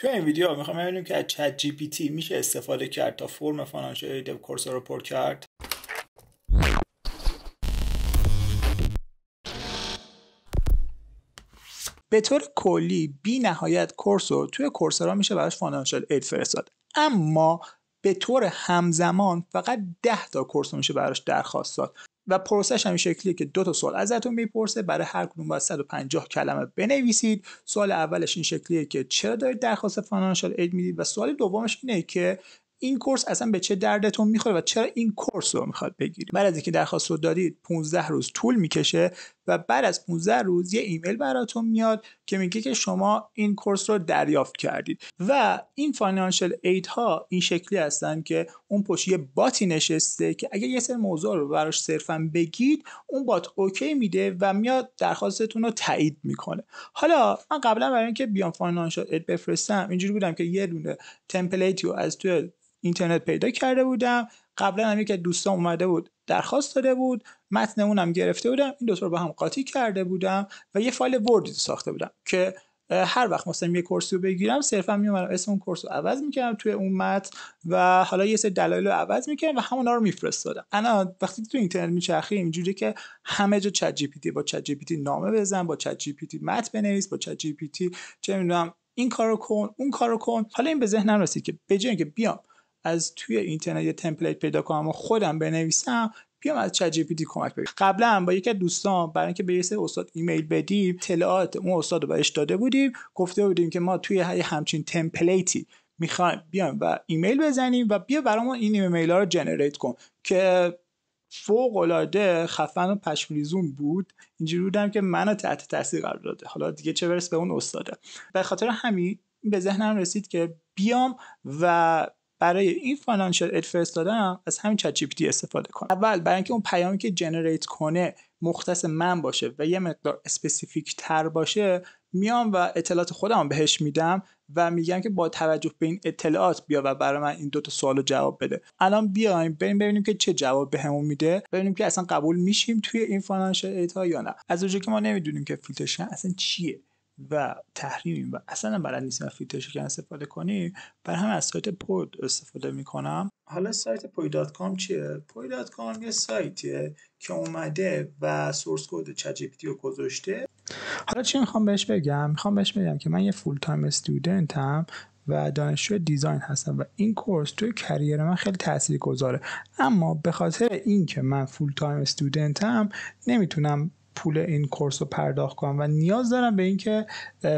تو این ویدیو میخوام ببینیم که از چت جی پی تی میشه استفاده کرد تا فرم فانانشال اید کورس رو پر کرد به طور کلی بی نهایت کورس رو توی کورسرا میشه براش فانانشال اید فرستاد اما به طور همزمان فقط 10 تا کورس میشه براش درخواست داد و پروسش هم شکلیه که دو تا سوال ازتون میپرسه برای هر کدوم باید 150 کلمه بنویسید سوال اولش این شکلیه که چرا دارید درخواست فاینانشال اید میدید و سوال دومش اینه که این کورس اصلا به چه دردتون میخوره و چرا این کورس رو میخواد بگیرید بعد از اینکه درخواست رو دادید 15 روز طول میکشه و بعد از 15 روز یه ایمیل براتون میاد که میگه که شما این کورس رو دریافت کردید و این فاینانشال اید ها این شکلی هستن که اون پشت یه باتی نشسته که اگه یه سری موضوع رو براش صرفا بگید اون بات اوکی میده و میاد درخواستتون رو تایید میکنه حالا من قبلا برای اینکه بیام فاینانشال اید بفرستم اینجوری بودم که یه دونه تمپلیتی رو از تو اینترنت پیدا کرده بودم قبلا هم یکی دوستان اومده بود درخواست داده بود متن اونم گرفته بودم این دوتا رو با هم قاطی کرده بودم و یه فایل وردی ساخته بودم که هر وقت مثلا یه کورسی رو بگیرم صرفا میومدم اسم اون کورس رو عوض میکردم توی اون متن و حالا یه سری دلایل رو عوض میکردم و همونا رو میفرستادم الان وقتی تو اینترنت میچرخی اینجوری که همه جا چت جی پی تی با چت جی پی تی نامه بزن با چت جی پی تی متن بنویس با چت جی پی تی چه میدونم این کارو کن اون کارو کن حالا این به ذهنم رسید که به اینکه بیام از توی اینترنت یه تمپلیت پیدا کنم و خودم بنویسم بیام از چت جی پی کمک بگیرم قبلا با یکی از دوستان برای اینکه به یه استاد ایمیل بدیم اطلاعات اون استاد رو بهش داده بودیم گفته بودیم که ما توی همچین تمپلیتی میخوایم بیام و ایمیل بزنیم و بیا برامون این ایمیل ها رو جنریت کن که فوق العاده خفن و پشمریزون بود اینجوری بودم که منو تحت تاثیر قرار داده حالا دیگه چه برس به اون استاده به خاطر همین به ذهنم رسید که بیام و برای این فاینانشال اد فرستادم از همین چت جی استفاده کنم اول برای اینکه اون پیامی که جنریت کنه مختص من باشه و یه مقدار اسپسیفیک تر باشه میام و اطلاعات خودم بهش میدم و میگم که با توجه به این اطلاعات بیا و برای من این دوتا سوال رو جواب بده الان بیایم بریم ببینیم که چه جواب بهمون میده ببینیم که اصلا قبول میشیم توی این فاینانشال ایتا یا نه از اونجایی که ما نمیدونیم که فیلتر اصلا چیه و تحریمیم و اصلا بلد نیستیم از فیلتر شکن استفاده کنیم بر هم از سایت پود استفاده میکنم حالا سایت پوی دات کام چیه پوی دات کام یه سایتیه که اومده و سورس کد چت رو گذاشته حالا چی میخوام بهش بگم میخوام بهش بگم که من یه فول تایم هم و دانشجو دیزاین هستم و این کورس توی کریر من خیلی تاثیر گذاره اما به خاطر اینکه من فول تایم استودنتم نمیتونم پول این کورس رو پرداخت کنم و نیاز دارم به اینکه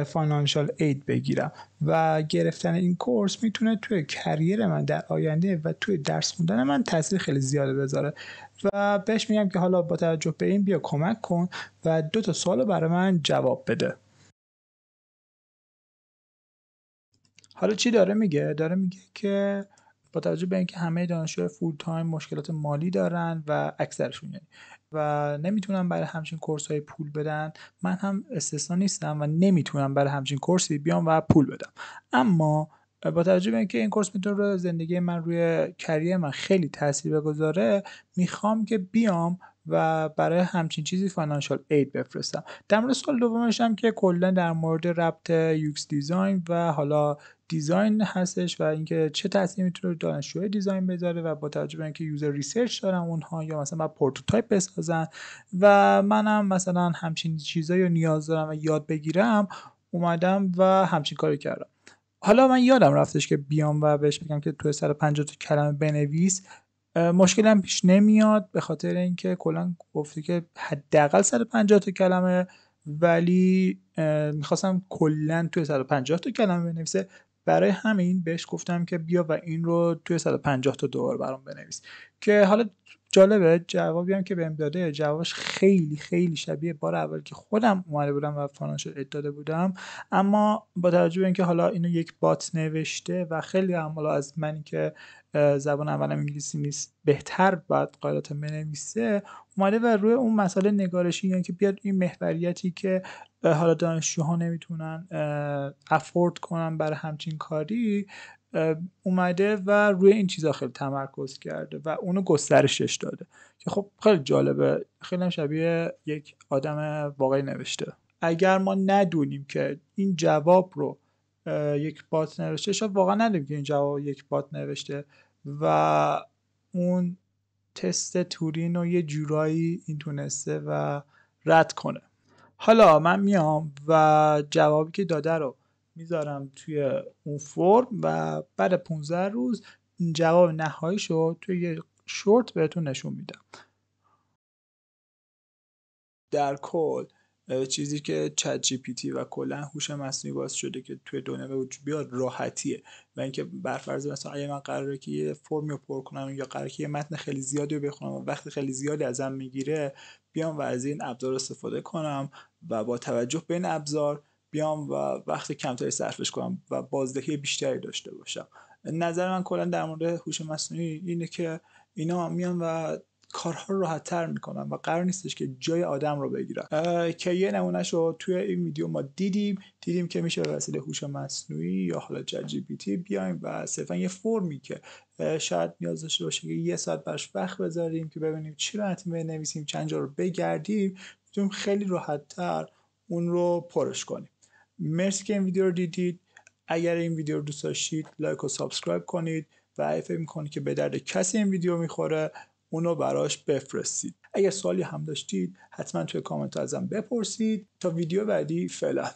فاینانشال اید بگیرم و گرفتن این کورس میتونه توی کریر من در آینده و توی درس خوندن من تاثیر خیلی زیاده بذاره و بهش میگم که حالا با توجه به این بیا کمک کن و دو تا سوال برای من جواب بده حالا چی داره میگه داره میگه که با توجه به اینکه همه دانشجوهای فول تایم مشکلات مالی دارن و اکثرشون یعنی و نمیتونم برای همچین کورس های پول بدن من هم استثنا نیستم و نمیتونم برای همچین کورسی بیام و پول بدم اما با توجه به اینکه این کورس میتونه رو زندگی من روی کریر من خیلی تاثیر بگذاره میخوام که بیام و برای همچین چیزی فانانشال اید بفرستم در مورد سال دومش که کلا در مورد ربط یوکس دیزاین و حالا دیزاین هستش و اینکه چه تاثیری میتونه دانشجوی دیزاین بذاره و با توجه به اینکه یوزر ریسرچ دارن اونها یا مثلا با پروتوتایپ بسازن و منم مثلا همچین چیزایی رو نیاز دارم و یاد بگیرم اومدم و همچین کاری کردم حالا من یادم رفتش که بیام و بهش بگم که توی 150 تا کلمه بنویس مشکلم پیش نمیاد به خاطر اینکه کلا گفته که حداقل 150 تا کلمه ولی میخواستم کلا توی 150 تا کلمه بنویسه برای همین بهش گفتم که بیا و این رو توی 150 تا دور برام بنویس که حالا جالبه جوابی هم که بهم داده جوابش خیلی خیلی شبیه بار اول که خودم اومده بودم و فانانشل اد داده بودم اما با توجه به اینکه حالا اینو یک بات نوشته و خیلی هم حالا از منی که زبان اولم انگلیسی نیست بهتر باید قایلات بنویسه اومده و روی اون مسئله نگارشی یعنی که بیاد این محوریتی که حالا دانشجوها نمیتونن افورد کنن برای همچین کاری اومده و روی این چیزا خیلی تمرکز کرده و اونو گسترشش داده که خب خیلی جالبه خیلی شبیه یک آدم واقعی نوشته اگر ما ندونیم که این جواب رو یک بات نوشته شاید واقعا ندونیم که این جواب یک بات نوشته و اون تست تورین رو یه جورایی این تونسته و رد کنه حالا من میام و جوابی که داده رو میذارم توی اون فرم و بعد 15 روز جواب نهایی شد توی یه شورت بهتون نشون میدم در کل چیزی که چت جی پی تی و کلا هوش مصنوعی باز شده که توی دنیا به وجود بیاد راحتیه و اینکه بر فرض مثلا اگه من قراره که یه فرمی رو پر کنم یا قراره که یه متن خیلی زیادی رو بخونم و وقت خیلی زیادی ازم میگیره بیام و از این ابزار استفاده کنم و با توجه به این ابزار بیام و وقت کمتری صرفش کنم و بازدهی بیشتری داشته باشم نظر من کلا در مورد هوش مصنوعی اینه که اینا میان و کارها رو راحت تر میکنن و قرار نیستش که جای آدم رو بگیرن که یه نمونهش رو توی این ویدیو ما دیدیم دیدیم که میشه به وسیله هوش مصنوعی یا حالا جی بیایم و صرفا یه فرمی که شاید نیاز داشته باشه که یه ساعت برش وقت بذاریم که ببینیم چی رو بنویسیم چند جا رو بگردیم میتونیم خیلی راحت اون رو پرش کنیم مرسی که این ویدیو رو دیدید اگر این ویدیو رو دوست داشتید لایک و سابسکرایب کنید و اگه فکر میکنید که به درد کسی این ویدیو میخوره اونو براش بفرستید اگر سوالی هم داشتید حتما توی کامنت ازم بپرسید تا ویدیو بعدی فعلا